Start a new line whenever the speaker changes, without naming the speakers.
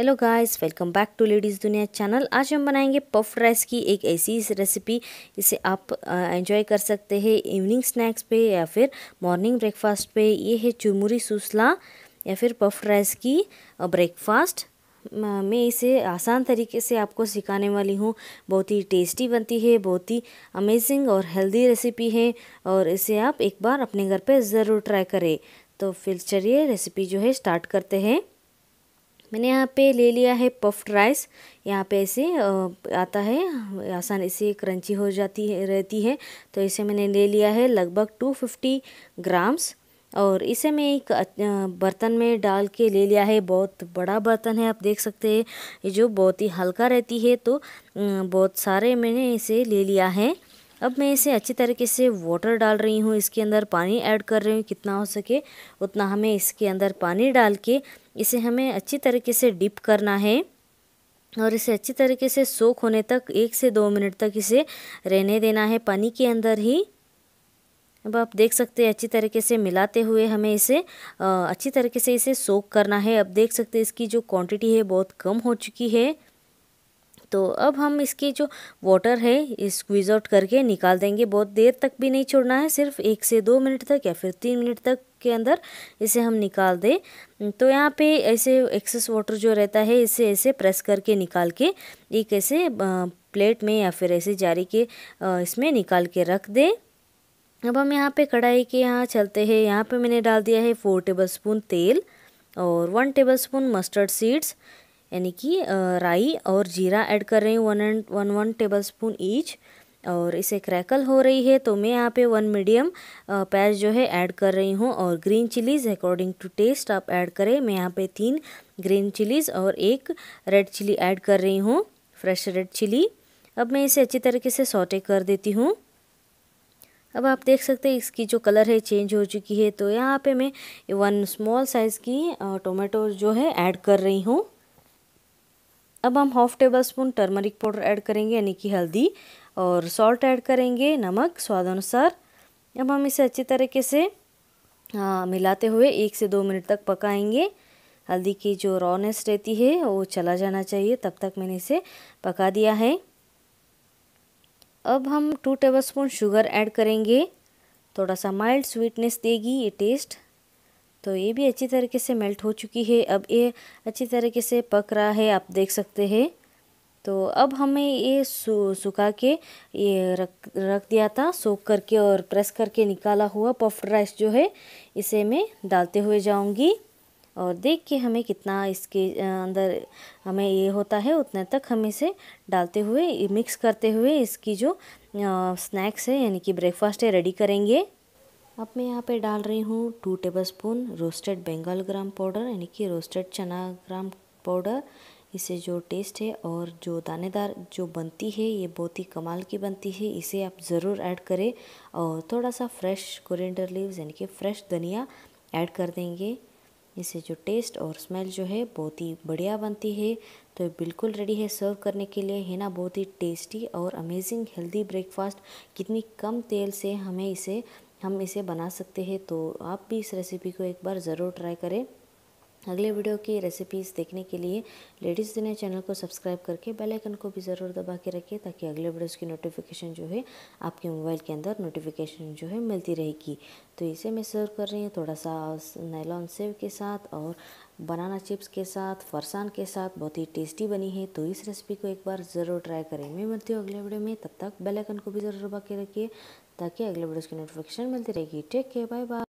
hello guys welcome back to ladies दुनिया channel आज हम बनाएंगे पफ राइस की एक ऐसी रेसिपी इसे आप एंजॉय कर सकते हैं इवनिंग स्नैक्स पे या फिर मॉर्निंग ब्रेकफास्ट पे ये है चुरमुरी सूसला या फिर पफ राइस की ब्रेकफास्ट मैं इसे आसान तरीके से आपको सिखाने वाली हूँ बहुत ही टेस्टी बनती है बहुत ही अमेजिंग और हेल्दी रेसिपी है और इसे आप एक बार अपने घर पर ज़रूर ट्राई करें तो फिर चलिए रेसिपी जो है स्टार्ट करते हैं मैंने यहाँ पे ले लिया है पफ्ड राइस यहाँ पे ऐसे आता है आसानी से क्रंची हो जाती है रहती है तो इसे मैंने ले लिया है लगभग टू फिफ्टी ग्राम्स और इसे मैं एक बर्तन में डाल के ले लिया है बहुत बड़ा बर्तन है आप देख सकते हैं ये जो बहुत ही हल्का रहती है तो बहुत सारे मैंने इसे ले लिया है अब मैं इसे अच्छी तरीके से वाटर डाल रही हूँ इसके अंदर पानी ऐड कर रही हूँ कितना हो सके उतना हमें इसके अंदर पानी डाल के इसे हमें अच्छी तरीके से डिप करना है और इसे अच्छी तरीके से सोख होने तक एक से दो मिनट तक इसे रहने देना है पानी के अंदर ही अब आप देख सकते हैं अच्छी तरीके से मिलाते हुए हमें इसे अच्छी तरीके से इसे सोख करना है अब देख सकते हैं इसकी जो क्वांटिटी है बहुत कम हो चुकी है तो अब हम इसके जो वाटर है स्क्वीज़ आउट करके निकाल देंगे बहुत देर तक भी नहीं छोड़ना है सिर्फ एक से दो मिनट तक या फिर तीन मिनट तक के अंदर इसे हम निकाल दें तो यहाँ पे ऐसे एक्सेस वाटर जो रहता है इसे ऐसे प्रेस करके निकाल के एक ऐसे प्लेट में या फिर ऐसे जारी के इसमें निकाल के रख दें अब हम यहाँ पे कढ़ाई के यहाँ चलते हैं यहाँ पे मैंने डाल दिया है फोर टेबलस्पून तेल और वन टेबलस्पून मस्टर्ड सीड्स यानी कि राई और जीरा ऐड कर रही हूँ one and one one tablespoon each और इसे क्रैकल हो रही है तो मैं यहाँ पे वन मीडियम प्याज जो है ऐड कर रही हूँ और green chillies according to taste आप ऐड करें मैं यहाँ पे तीन ग्रीन चिलीज़ और एक रेड चिली ऐड कर रही हूँ फ्रेश रेड चिली अब मैं इसे अच्छी तरीके से सॉटे कर देती हूँ अब आप देख सकते हैं इसकी जो कलर है चेंज हो चुकी है तो यहाँ पे मैं वन स्मॉल साइज़ की टोमेटो जो है ऐड कर रही हूँ अब हम half tablespoon turmeric powder add करेंगे यानी कि हल्दी और सॉल्ट ऐड करेंगे नमक स्वाद अनुसार अब हम इसे अच्छी तरीके से आ, मिलाते हुए एक से दो मिनट तक पकाएंगे हल्दी की जो रॉनेस रहती है वो चला जाना चाहिए तब तक मैंने इसे पका दिया है अब हम two tablespoon sugar add करेंगे थोड़ा सा माइल्ड स्वीटनेस देगी ये टेस्ट तो ये भी अच्छी तरीके से मेल्ट हो चुकी है अब ये अच्छी तरीके से पक रहा है आप देख सकते हैं तो अब हमें ये सु, सुखा के ये रख रख दिया था सोख करके और प्रेस करके निकाला हुआ पफ्ड राइस जो है इसे मैं डालते हुए जाऊंगी और देख के हमें कितना इसके अंदर हमें ये होता है उतना तक हम इसे डालते हुए मिक्स करते हुए इसकी जो स्नैक्स है यानी कि ब्रेकफास्ट है रेडी करेंगे अब मैं यहाँ पे डाल रही हूँ two tablespoon roasted Bengal gram powder यानी कि रोस्टेड चना ग्राम पाउडर इसे जो टेस्ट है और जो दानेदार जो बनती है ये बहुत ही कमाल की बनती है इसे आप ज़रूर ऐड करें और थोड़ा सा फ्रेश कोरिएंडर लीव्स यानी कि फ्रेश धनिया ऐड कर देंगे इसे जो टेस्ट और स्मेल जो है बहुत ही बढ़िया बनती है तो बिल्कुल रेडी है सर्व करने के लिए है ना बहुत ही टेस्टी और अमेजिंग हेल्दी ब्रेकफास्ट कितनी कम तेल से हमें इसे हम इसे बना सकते हैं तो आप भी इस रेसिपी को एक बार ज़रूर ट्राई करें अगले वीडियो की रेसिपीज़ देखने के लिए लेडीज़ दिन चैनल को सब्सक्राइब करके बेल आइकन को भी ज़रूर दबा के रखिए ताकि अगले वीडियोस की नोटिफिकेशन जो है आपके मोबाइल के अंदर नोटिफिकेशन जो है मिलती रहेगी तो इसे मैं सर्व कर रही हूँ थोड़ा सा नैलॉन सेव के साथ और बनाना चिप्स के साथ फरसान के साथ बहुत ही टेस्टी बनी है तो इस रेसिपी को एक बार ज़रूर ट्राई करें मैं मिलती हूँ अगले वीडियो में तब तक बेलाइकन को भी ज़रूर दबा के रखिए ताकि अगले वीडियोज़ की नोटिफिकेशन मिलती रहेगी टेक केयर बाय बाय